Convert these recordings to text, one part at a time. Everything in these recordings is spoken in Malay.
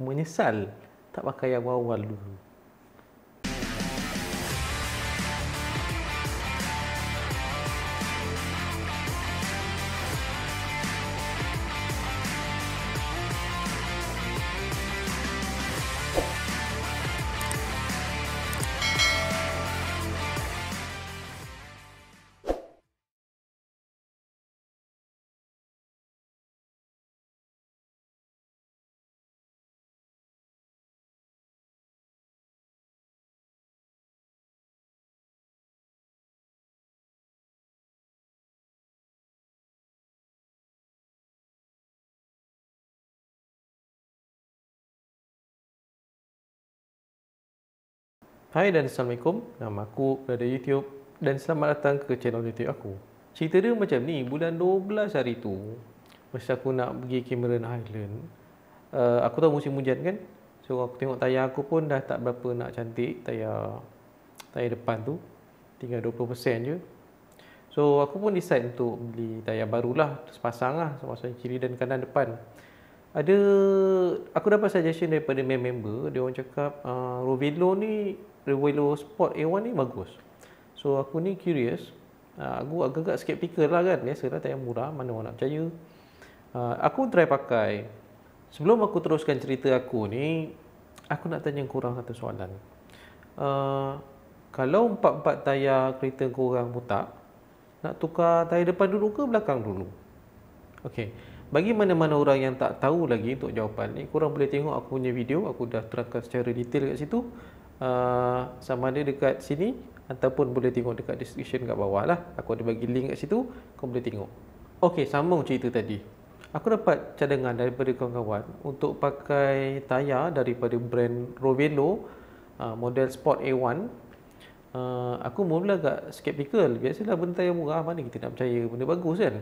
menyesal tak pakai awal-awal dulu. Hai dan Assalamualaikum. Nama aku Brother YouTube dan selamat datang ke channel YouTube aku. Cerita dia macam ni, bulan 12 hari tu, masa aku nak pergi Cameron Island, uh, aku tahu musim hujan kan? So aku tengok tayar aku pun dah tak berapa nak cantik tayar tayar depan tu. Tinggal 20% je. So aku pun decide untuk beli tayar barulah, sepasang lah, sepasang kiri dan kanan depan ada aku dapat suggestion daripada main member dia orang cakap uh, Rovelo ni Rovelo Sport A1 ni bagus so aku ni curious uh, aku agak-agak skeptical lah kan biasalah yang murah mana orang nak percaya uh, aku try pakai sebelum aku teruskan cerita aku ni aku nak tanya kurang satu soalan uh, kalau empat-empat tayar kereta korang putak nak tukar tayar depan dulu ke belakang dulu Okey bagi mana-mana orang yang tak tahu lagi untuk jawapan ni kurang boleh tengok aku punya video aku dah terangkan secara detail kat situ uh, sama ada dekat sini ataupun boleh tengok dekat description kat bawah lah aku ada bagi link kat situ kau boleh tengok sama sambung itu tadi aku dapat cadangan daripada kawan-kawan untuk pakai tayar daripada brand Rovelo uh, model Sport A1 uh, ah, aku mula agak skeptical biasalah benda tayar murah mana kita nak percaya benda bagus kan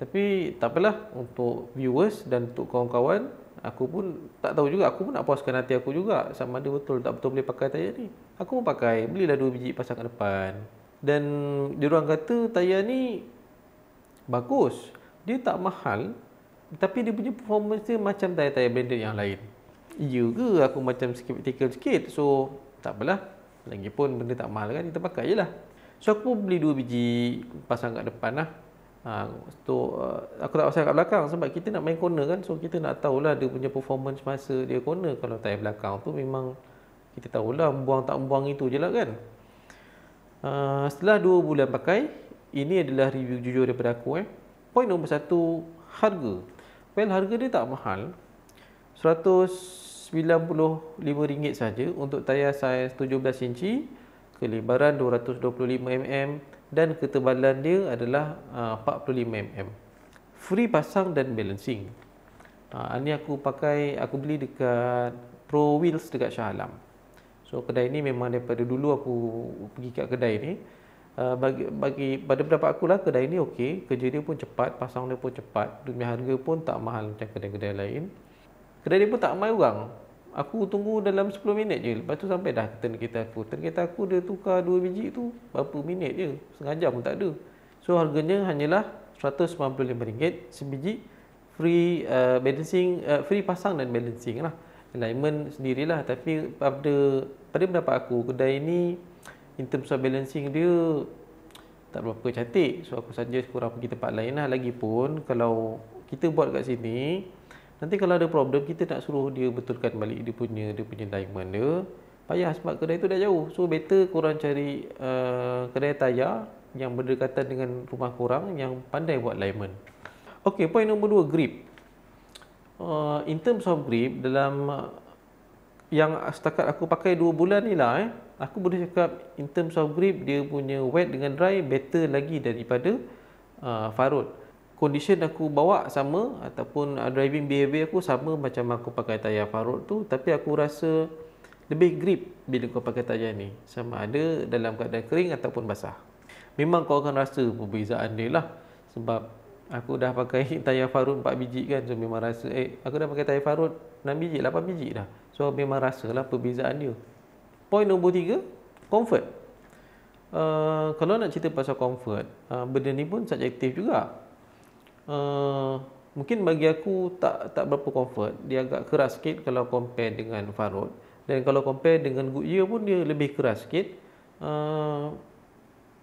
tapi tak apalah untuk viewers dan untuk kawan-kawan Aku pun tak tahu juga Aku pun nak puaskan hati aku juga Sama ada betul tak betul boleh pakai tayar ni Aku pun pakai Belilah dua biji pasang kat depan Dan diorang kata tayar ni Bagus Dia tak mahal Tapi dia punya performance dia macam tayar-tayar branded yang lain Ya ke aku macam skeptical sikit So tak apalah Lagipun benda tak mahal kan kita pakai je lah So aku beli dua biji pasang kat depan lah Ha, tu, uh, aku tak pasal kat belakang sebab kita nak main corner kan so kita nak tahulah dia punya performance masa dia corner kalau tayar belakang tu memang kita tahulah buang tak buang itu je lah kan uh, setelah 2 bulan pakai ini adalah review jujur daripada aku eh. poin nombor 1 harga well harga dia tak mahal RM195 saja untuk tayar saiz 17 inci kelebaran 225mm dan ketebalan dia adalah uh, 45 mm. Free pasang dan balancing. Uh, ini aku pakai, aku beli dekat Pro Wheels dekat Shah Alam. So kedai ni memang daripada dulu aku pergi kat kedai ni. Uh, bagi, bagi pada pendapat aku lah kedai ni okey, kerja dia pun cepat, pasang dia pun cepat, dunia harga pun tak mahal macam kedai-kedai lain. Kedai dia pun tak ramai orang aku tunggu dalam 10 minit je lepas tu sampai dah turn kereta aku turn kereta aku dia tukar 2 biji tu berapa minit je setengah jam pun tak ada so harganya hanyalah RM195 sebiji free uh, balancing uh, free pasang dan balancing lah alignment sendirilah tapi pada pada pendapat aku kedai ni in terms of balancing dia tak berapa cantik so aku suggest korang pergi tempat lain lah lagipun kalau kita buat kat sini Nanti kalau ada problem kita nak suruh dia betulkan balik dia punya dia punya diamond dia. Payah sebab kedai itu dah jauh. So better kurang cari uh, kedai tayar yang berdekatan dengan rumah kurang yang pandai buat alignment. Okey, poin nombor 2 grip. Uh, in terms of grip dalam uh, yang setakat aku pakai 2 bulan ni lah eh, aku boleh cakap in terms of grip dia punya wet dengan dry better lagi daripada uh, Farod condition aku bawa sama ataupun uh, driving behavior aku sama macam aku pakai tayar Farod tu tapi aku rasa lebih grip bila kau pakai tayar ni sama ada dalam keadaan kering ataupun basah memang kau akan rasa perbezaan dia lah sebab aku dah pakai tayar Farod 4 biji kan so memang rasa eh aku dah pakai tayar Farod 6 biji 8 biji dah so memang rasa rasalah perbezaan dia Point nombor 3 comfort Uh, kalau nak cerita pasal comfort uh, benda ni pun subjektif juga Uh, mungkin bagi aku tak tak berapa comfort. Dia agak keras sikit kalau compare dengan Farod dan kalau compare dengan Goodyear pun dia lebih keras sikit. Uh,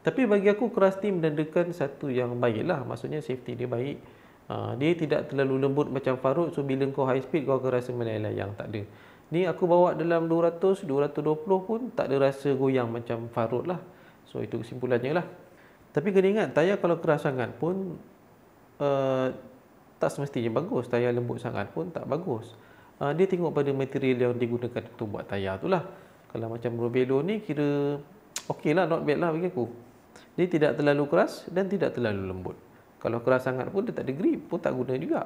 tapi bagi aku keras tim dan dekan satu yang baiklah. Maksudnya safety dia baik. Uh, dia tidak terlalu lembut macam Farod. So bila kau high speed kau akan rasa melayang yang tak ada. Ni aku bawa dalam 200, 220 pun tak ada rasa goyang macam Farod lah. So itu kesimpulannya lah. Tapi kena ingat tayar kalau keras sangat pun Eh, tak semestinya bagus tayar lembut sangat pun tak bagus uh, dia tengok pada material yang digunakan untuk buat tayar tu lah kalau macam Robelo ni kira okey lah not bad lah bagi aku dia tidak terlalu keras dan tidak terlalu lembut kalau keras sangat pun dia tak ada grip pun tak guna juga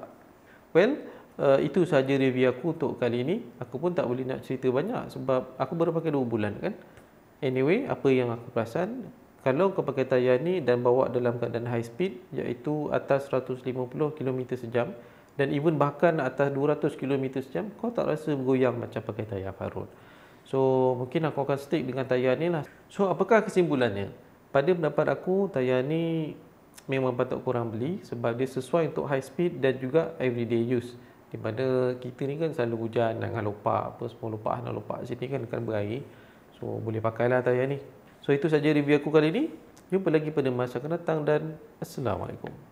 well Uh, itu sahaja review aku untuk kali ini Aku pun tak boleh nak cerita banyak Sebab aku baru pakai 2 bulan kan Anyway, apa yang aku perasan kalau kau pakai tayar ni dan bawa dalam keadaan high speed iaitu atas 150 km sejam dan even bahkan atas 200 km sejam kau tak rasa bergoyang macam pakai tayar parut so mungkin aku akan stick dengan tayar ni lah so apakah kesimpulannya pada pendapat aku tayar ni memang patut kurang beli sebab dia sesuai untuk high speed dan juga everyday use di mana kita ni kan selalu hujan, nak lupa apa semua lupa, nak lupa sini kan akan berair so boleh pakailah tayar ni So itu saja review aku kali ini. Jumpa lagi pada masa akan datang dan Assalamualaikum.